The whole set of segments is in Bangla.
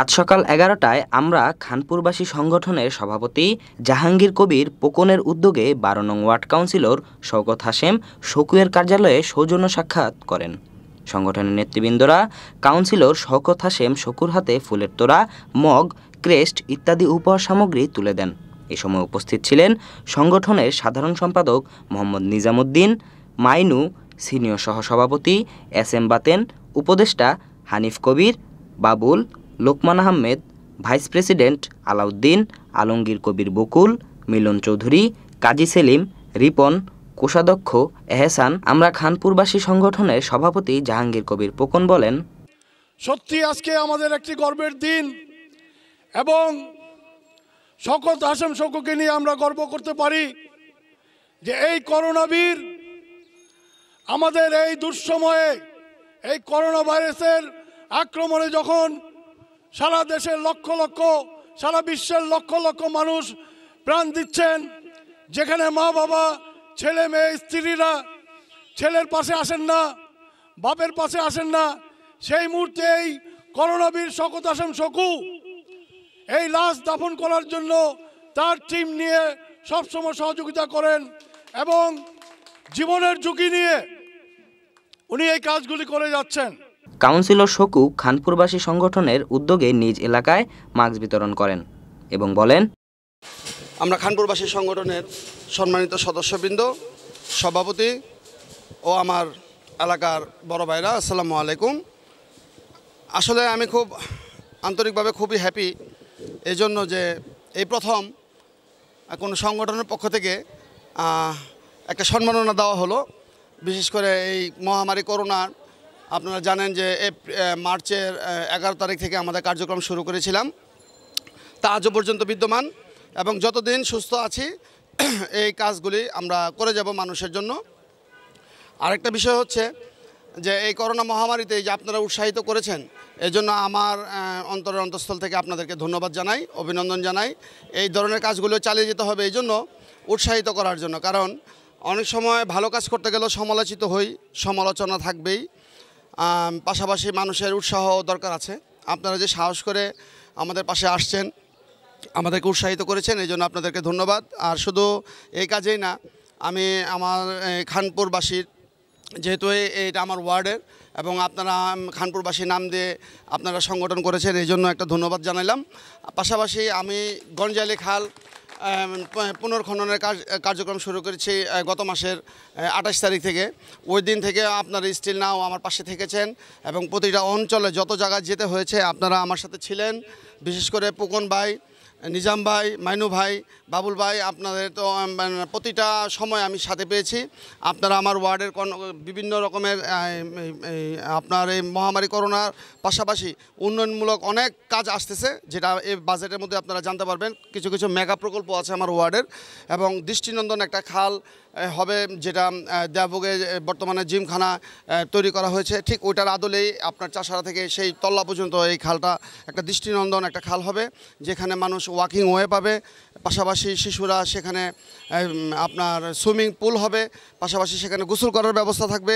আজ সকাল এগারোটায় আমরা খানপুরবাসী সংগঠনের সভাপতি জাহাঙ্গীর কবির পোকনের উদ্যোগে বারো নং ওয়ার্ড কাউন্সিলর শওকত হাসেম শকুয়ের কার্যালয়ে সৌজন্য সাক্ষাৎ করেন সংগঠনের নেতৃবৃন্দরা কাউন্সিলর শওকত হাসেম শকুর হাতে ফুলের তোড়া মগ ক্রেস্ট ইত্যাদি উপহার সামগ্রী তুলে দেন এ সময় উপস্থিত ছিলেন সংগঠনের সাধারণ সম্পাদক মোহাম্মদ নিজামুদ্দিন মাইনু সিনিয়র সহসভাপতি এস এম বাতেন উপদেষ্টা হানিফ কবির বাবুল লোকমান আহমেদ ভাইস প্রেসিডেন্ট আলাউদ্দিন আলমগীর কবির বকুল মিলন চৌধুরী কাজী সেলিম রিপন কোষাধ্যক্ষ এহসান আমরা খানপুরবাসী সংগঠনের সভাপতি জাহাঙ্গীর কবির পোকন বলেন সত্যি আজকে আমাদের একটি গর্বের দিন এবং সকল আসাম সকলকে নিয়ে আমরা গর্ব করতে পারি যে এই করোনাবীর আমাদের এই দুঃসময়ে এই করোনা ভাইরাসের আক্রমণে যখন সারা দেশের লক্ষ লক্ষ সারা বিশ্বের লক্ষ লক্ষ মানুষ প্রাণ দিচ্ছেন যেখানে মা বাবা ছেলে মেয়ে স্ত্রীরা ছেলের পাশে আসেন না বাপের পাশে আসেন না সেই মুহূর্তে এই করোনাবীর শকত আসেন শকু এই লাশ দাফন করার জন্য তার টিম নিয়ে সবসময় সহযোগিতা করেন এবং জীবনের ঝুঁকি নিয়ে উনি এই কাজগুলি করে যাচ্ছেন কাউন্সিলর শকু খানপুরবাসী সংগঠনের উদ্যোগে নিজ এলাকায় মাস্ক বিতরণ করেন এবং বলেন আমরা খানপুরবাসী সংগঠনের সম্মানিত সদস্যবৃন্দ সভাপতি ও আমার এলাকার বড় ভাইরা আসসালামু আলাইকুম আসলে আমি খুব আন্তরিকভাবে খুবই হ্যাপি এই জন্য যে এই প্রথম কোনো সংগঠনের পক্ষ থেকে একটা সম্মাননা দেওয়া হলো বিশেষ করে এই মহামারী করোনার আপনারা জানেন যে মার্চের এগারো তারিখ থেকে আমাদের কার্যক্রম শুরু করেছিলাম তা আজও পর্যন্ত বিদ্যমান এবং যতদিন সুস্থ আছি এই কাজগুলি আমরা করে যাব মানুষের জন্য আরেকটা বিষয় হচ্ছে যে এই করোনা মহামারীতে যে আপনারা উৎসাহিত করেছেন এজন্য আমার অন্তরের অন্তঃস্থল থেকে আপনাদেরকে ধন্যবাদ জানাই অভিনন্দন জানাই এই ধরনের কাজগুলো চালিয়ে যেতে হবে এই জন্য উৎসাহিত করার জন্য কারণ অনেক সময় ভালো কাজ করতে গেলেও সমালোচিত হই সমালোচনা থাকবেই পাশাপাশি মানুষের উৎসাহ দরকার আছে আপনারা যে সাহস করে আমাদের পাশে আসছেন আমাদেরকে উৎসাহিত করেছেন এই জন্য আপনাদেরকে ধন্যবাদ আর শুধু এই কাজেই না আমি আমার খানপুরবাসীর যেহেতু এটা আমার ওয়ার্ডের এবং আপনারা খানপুরবাসী নাম দিয়ে আপনারা সংগঠন করেছেন এই জন্য একটা ধন্যবাদ জানাইলাম পাশাপাশি আমি গঞ্জালি খাল পুনর্খননের কাজ কার্যক্রম শুরু করেছি গত মাসের আঠাশ তারিখ থেকে ওই দিন থেকে আপনারা স্টিল নাও আমার পাশে থেকেছেন এবং প্রতিটা অঞ্চলে যত জায়গায় যেতে হয়েছে আপনারা আমার সাথে ছিলেন বিশেষ করে পুকন ভাই নিজাম ভাই মাইনু ভাই বাবুল ভাই আপনাদের তো মানে প্রতিটা সময় আমি সাথে পেয়েছি আপনারা আমার ওয়ার্ডের বিভিন্ন রকমের আপনার এই মহামারী করোনার পাশাপাশি উন্নয়নমূলক অনেক কাজ আসতেছে যেটা এই বাজেটের মধ্যে আপনারা জানতে পারবেন কিছু কিছু মেগা প্রকল্প আছে আমার ওয়ার্ডের এবং দৃষ্টিনন্দন একটা খাল হবে যেটা দেবগে বর্তমানে জিমখানা তৈরি করা হয়েছে ঠিক ওইটার আদলেই আপনার চাষারা থেকে সেই তল্লা পর্যন্ত এই খালটা একটা দৃষ্টিনন্দন একটা খাল হবে যেখানে মানুষ ওয়াকিং ওয়ে পাবে পাশাপাশি শিশুরা সেখানে আপনার সুইমিং পুল হবে পাশাপাশি সেখানে গোসল করার ব্যবস্থা থাকবে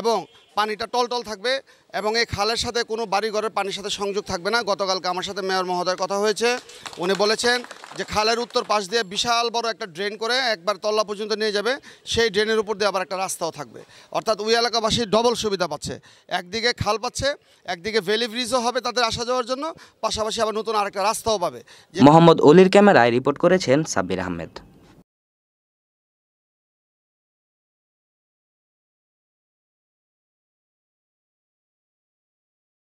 এবং পানিটা টলটল থাকবে এবং এই খালের সাথে কোনো বাড়িঘরের পানির সাথে সংযোগ থাকবে না গতকালকে আমার সাথে মেয়র মহোদয়ের কথা হয়েছে উনি বলেছেন যে খালের উত্তর পাশ দিয়ে বিশাল বড় একটা ড্রেন করে একবার তল্লা পর্যন্ত নিয়ে যাবে সেই ড্রেনের উপর দিয়ে আবার একটা রাস্তাও থাকবে অর্থাৎ ওই এলাকাবাসী ডবল সুবিধা পাচ্ছে একদিকে খাল পাচ্ছে একদিকে ভেলি ব্রিজও হবে তাদের আসা যাওয়ার জন্য পাশাপাশি আবার নতুন আরেকটা রাস্তাও পাবে মোহাম্মদ অলির ক্যামেরায় রিপোর্ট করেছেন সাব্বির আহমেদ